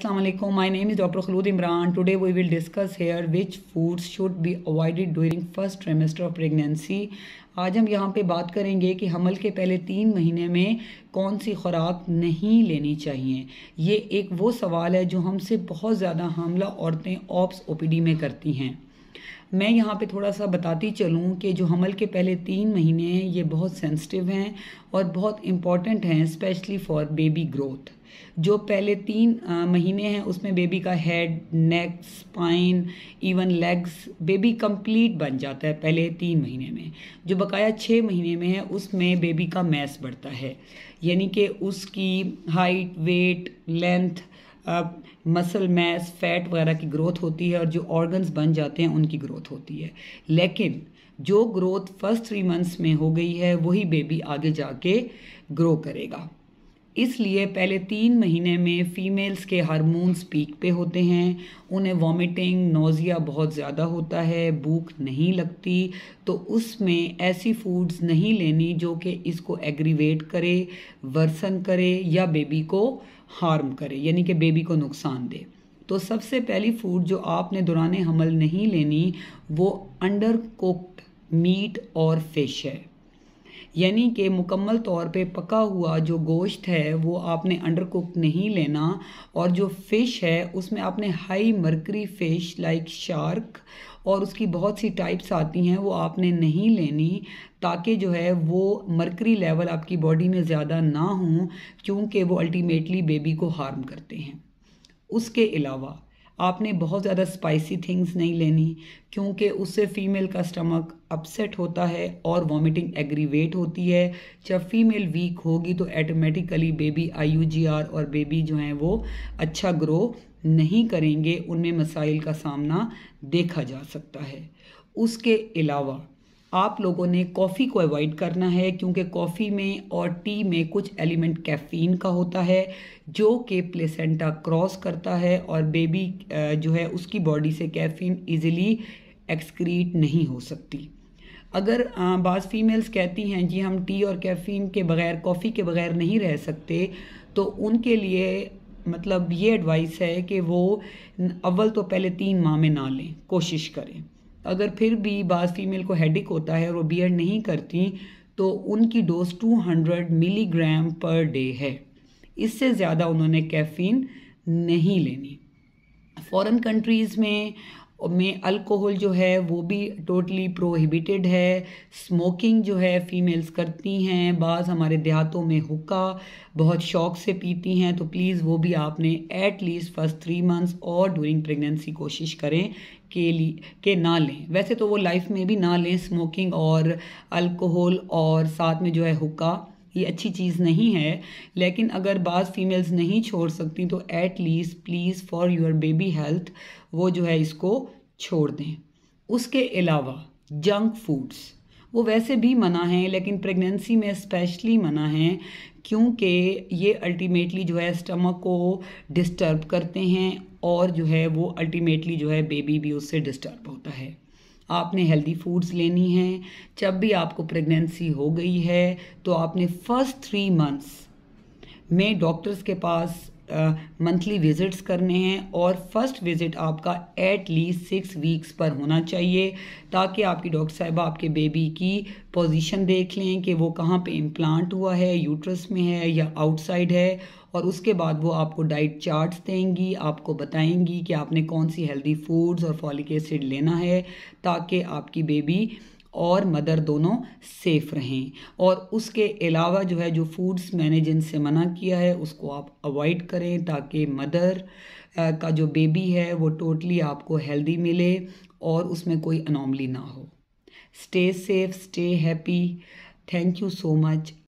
Assalamualaikum. My name is Dr. Khulud Imran. Today we will discuss here which foods should be avoided during first trimester of pregnancy. आज हम यहाँ पे बात करेंगे कि हमल के पहले तीन महीने में कौन सी खुराक नहीं लेनी चाहिए ये एक वो सवाल है जो हमसे बहुत ज़्यादा हमला औरतें ऑप्स ओपीडी में करती हैं मैं यहाँ पे थोड़ा सा बताती चलूँ कि जो हमल के पहले तीन महीने हैं ये बहुत सेंसिटिव हैं और बहुत इम्पॉर्टेंट हैं स्पेशली फॉर बेबी ग्रोथ जो पहले तीन आ, महीने हैं उसमें बेबी का head neck spine even legs baby complete बन जाता है पहले तीन महीने में जो बकाया छः महीने में है उसमें बेबी का मैस बढ़ता है यानी कि उसकी height weight length muscle mass fat वगैरह की ग्रोथ होती है और जो ऑर्गन्स बन जाते हैं उनकी ग्रोथ होती है लेकिन जो ग्रोथ फर्स्ट थ्री मंथ्स में हो गई है वही बेबी आगे जाके ग्रो करेगा इसलिए पहले तीन महीने में फ़ीमेल्स के हार्मोन्स पीक पे होते हैं उन्हें वॉमिटिंग नोज़िया बहुत ज़्यादा होता है भूख नहीं लगती तो उसमें ऐसी फूड्स नहीं लेनी जो कि इसको एग्रीवेट करे वर्सन करे या बेबी को हार्म करे यानी कि बेबी को नुकसान दे तो सबसे पहली फूड जो आपने दौरान हमल नहीं लेनी वो अंडर कुक्ड मीट और फिश है यानी कि मुकम्मल तौर पे पका हुआ जो गोश्त है वो आपने अंडर कुक नहीं लेना और जो फ़िश है उसमें आपने high mercury fish like shark और उसकी बहुत सी टाइप्स आती हैं वो आपने नहीं लेनी ताकि जो है वो मरकरी लेवल आपकी बॉडी में ज़्यादा ना हो क्योंकि वो अल्टीमेटली बेबी को हार्म करते हैं उसके अलावा आपने बहुत ज़्यादा स्पाइसी थिंग्स नहीं लेनी क्योंकि उससे फ़ीमेल का स्टमक अपसेट होता है और वॉमिटिंग एग्रीवेट होती है जब फीमेल वीक होगी तो ऐटोमेटिकली बेबी आईयूजीआर और बेबी जो हैं वो अच्छा ग्रो नहीं करेंगे उनमें मसाइल का सामना देखा जा सकता है उसके अलावा आप लोगों ने कॉफ़ी को अवॉइड करना है क्योंकि कॉफ़ी में और टी में कुछ एलिमेंट कैफ़ीन का होता है जो कि प्लेसेंटा क्रॉस करता है और बेबी जो है उसकी बॉडी से कैफ़ीन इजीली एक्सक्रीट नहीं हो सकती अगर बाज़ फीमेल्स कहती हैं जी हम टी और कैफ़ीन के बगैर कॉफ़ी के बगैर नहीं रह सकते तो उनके लिए मतलब ये एडवाइस है कि वो अव्वल तो पहले तीन माह में ना लें कोशिश करें अगर फिर भी बाज़ फीमेल को हेडिक होता है और वो बियर नहीं करती तो उनकी डोज 200 मिलीग्राम पर डे है इससे ज़्यादा उन्होंने कैफीन नहीं लेनी फॉरेन कंट्रीज़ में में अल्कोहल जो है वो भी टोटली प्रोहिबिटेड है स्मोकिंग जो है फीमेल्स करती हैं बाज़ हमारे देहातों में हुक्का बहुत शौक से पीती हैं तो प्लीज़ वो भी आपने at least first three months और ड्यूरिंग प्रेगनेंसी कोशिश करें के लिए के ना लें वैसे तो वो लाइफ में भी ना लें स्मोकिंग और अल्कोहल और साथ में जो है हुक्का ये अच्छी चीज़ नहीं है लेकिन अगर बाज़ फीमेल्स नहीं छोड़ सकती तो at least please for your baby health वो जो है इसको छोड़ दें उसके अलावा जंक फूड्स वो वैसे भी मना है लेकिन प्रेगनेंसी में स्पेशली मना है क्योंकि ये अल्टीमेटली जो है स्टमक को डिस्टर्ब करते हैं और जो है वो अल्टीमेटली जो है बेबी भी उससे डिस्टर्ब होता है आपने हेल्दी फूड्स लेनी हैं जब भी आपको प्रेगनेंसी हो गई है तो आपने फर्स्ट थ्री मंथ्स में डॉक्टर्स के पास मंथली विज़िट्स करने हैं और फर्स्ट विज़िट आपका एट लीस्ट सिक्स वीक्स पर होना चाहिए ताकि आपकी डॉक्टर साहब आपके बेबी की पोजीशन देख लें कि वो कहाँ पे इम्प्लांट हुआ है यूट्रस में है या आउटसाइड है और उसके बाद वो आपको डाइट चार्ट्स देंगी आपको बताएंगी कि आपने कौन सी हेल्दी फूड्स और फॉलिक एसिड लेना है ताकि आपकी बेबी और मदर दोनों सेफ़ रहें और उसके अलावा जो है जो फूड्स मैंने जिनसे मना किया है उसको आप अवॉइड करें ताकि मदर का जो बेबी है वो टोटली आपको हेल्दी मिले और उसमें कोई अनोमली ना हो stay safe stay happy thank you so much